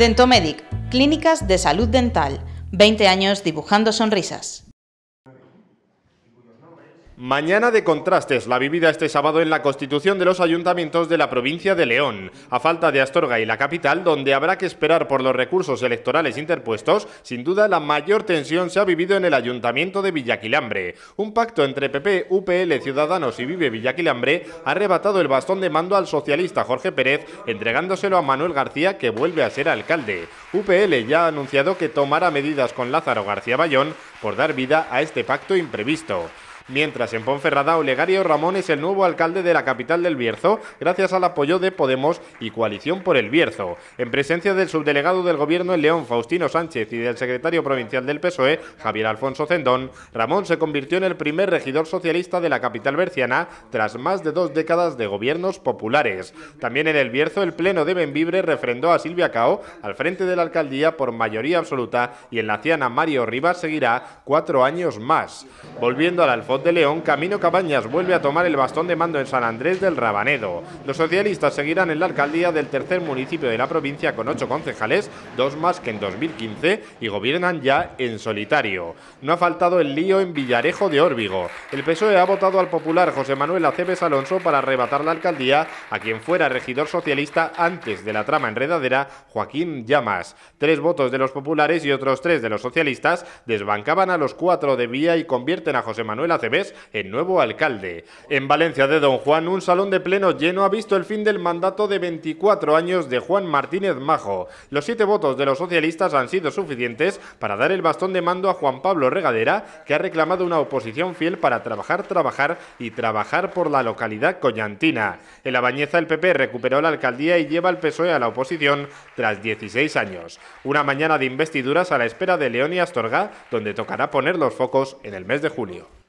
Dentomedic, Clínicas de Salud Dental, 20 años dibujando sonrisas. Mañana de contrastes, la vivida este sábado en la constitución de los ayuntamientos de la provincia de León, a falta de Astorga y la capital, donde habrá que esperar por los recursos electorales interpuestos, sin duda la mayor tensión se ha vivido en el ayuntamiento de Villaquilambre. Un pacto entre PP, UPL, Ciudadanos y Vive Villaquilambre ha arrebatado el bastón de mando al socialista Jorge Pérez, entregándoselo a Manuel García, que vuelve a ser alcalde. UPL ya ha anunciado que tomará medidas con Lázaro García Bayón por dar vida a este pacto imprevisto. Mientras en Ponferrada, Olegario Ramón es el nuevo alcalde de la capital del Bierzo, gracias al apoyo de Podemos y Coalición por el Bierzo. En presencia del subdelegado del Gobierno en León, Faustino Sánchez, y del secretario provincial del PSOE, Javier Alfonso Zendón, Ramón se convirtió en el primer regidor socialista de la capital berciana tras más de dos décadas de gobiernos populares. También en el Bierzo, el Pleno de Benvibre refrendó a Silvia Cao al frente de la alcaldía por mayoría absoluta y en la ciana Mario Rivas seguirá cuatro años más. Volviendo al Alfonso, de León, Camino Cabañas vuelve a tomar el bastón de mando en San Andrés del Rabanedo. Los socialistas seguirán en la alcaldía del tercer municipio de la provincia con ocho concejales, dos más que en 2015, y gobiernan ya en solitario. No ha faltado el lío en Villarejo de Órbigo. El PSOE ha votado al popular José Manuel Aceves Alonso para arrebatar la alcaldía a quien fuera regidor socialista antes de la trama enredadera, Joaquín Llamas. Tres votos de los populares y otros tres de los socialistas desbancaban a los cuatro de vía y convierten a José Manuel Aceves el nuevo alcalde. En Valencia de Don Juan, un salón de pleno lleno ha visto el fin del mandato de 24 años de Juan Martínez Majo. Los siete votos de los socialistas han sido suficientes para dar el bastón de mando a Juan Pablo Regadera, que ha reclamado una oposición fiel para trabajar, trabajar y trabajar por la localidad collantina. En La Bañeza, el PP recuperó la alcaldía y lleva al PSOE a la oposición tras 16 años. Una mañana de investiduras a la espera de León y Astorga, donde tocará poner los focos en el mes de julio.